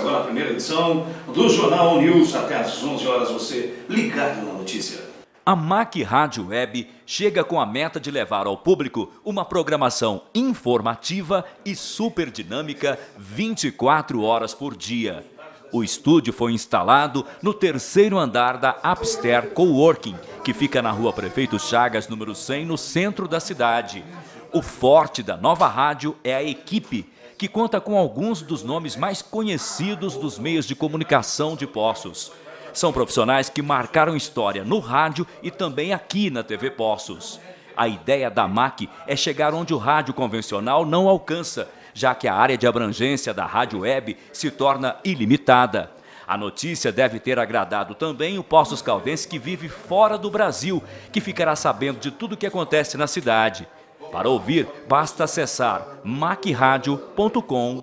agora a primeira edição do Jornal News. Até às 11 horas você ligado na notícia. A MAC Rádio Web chega com a meta de levar ao público uma programação informativa e super dinâmica 24 horas por dia. O estúdio foi instalado no terceiro andar da Upstair Coworking, que fica na Rua Prefeito Chagas, número 100, no centro da cidade. O forte da nova rádio é a equipe, que conta com alguns dos nomes mais conhecidos dos meios de comunicação de Poços. São profissionais que marcaram história no rádio e também aqui na TV Poços. A ideia da MAC é chegar onde o rádio convencional não alcança, já que a área de abrangência da rádio web se torna ilimitada. A notícia deve ter agradado também o Poços Caldense que vive fora do Brasil, que ficará sabendo de tudo o que acontece na cidade. Para ouvir, basta acessar macradio.com.br.